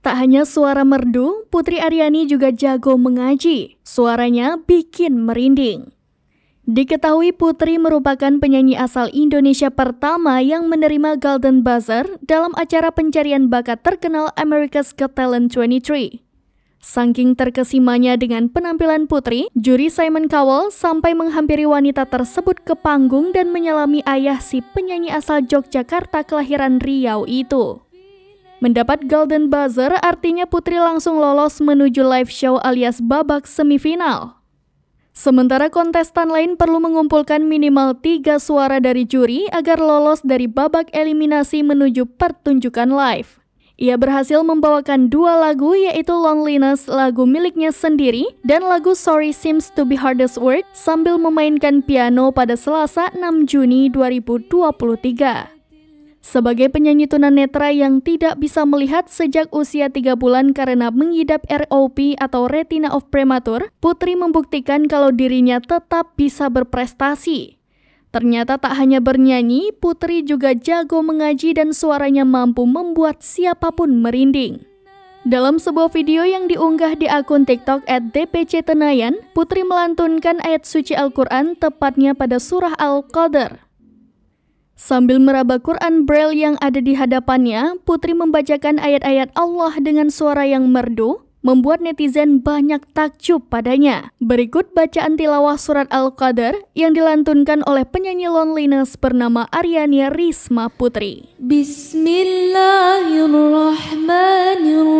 Tak hanya suara merdu, Putri Aryani juga jago mengaji. Suaranya bikin merinding. Diketahui Putri merupakan penyanyi asal Indonesia pertama yang menerima Golden Buzzer dalam acara pencarian bakat terkenal America's Got Talent 23. Saking terkesimanya dengan penampilan Putri, juri Simon Cowell sampai menghampiri wanita tersebut ke panggung dan menyelami ayah si penyanyi asal Yogyakarta kelahiran Riau itu. Mendapat Golden Buzzer artinya Putri langsung lolos menuju live show alias babak semifinal. Sementara kontestan lain perlu mengumpulkan minimal tiga suara dari juri agar lolos dari babak eliminasi menuju pertunjukan live. Ia berhasil membawakan dua lagu yaitu Loneliness lagu miliknya sendiri dan lagu Sorry Seems to be Hardest Word sambil memainkan piano pada Selasa 6 Juni 2023. Sebagai penyanyi tunanetra yang tidak bisa melihat sejak usia 3 bulan karena mengidap ROP atau retina of prematur, Putri membuktikan kalau dirinya tetap bisa berprestasi. Ternyata tak hanya bernyanyi, Putri juga jago mengaji dan suaranya mampu membuat siapapun merinding. Dalam sebuah video yang diunggah di akun TikTok at DPC Tenayan, Putri melantunkan ayat suci Al-Quran tepatnya pada surah Al-Qadr. Sambil meraba Quran Braille yang ada di hadapannya, Putri membacakan ayat-ayat Allah dengan suara yang merdu, membuat netizen banyak takjub padanya. Berikut bacaan tilawah surat Al-Qadar yang dilantunkan oleh penyanyi Loneliness bernama Aryani Risma Putri. Bismillahirrahmanirrahim.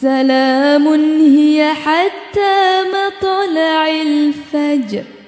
سلام هي حتى مطلع الفجر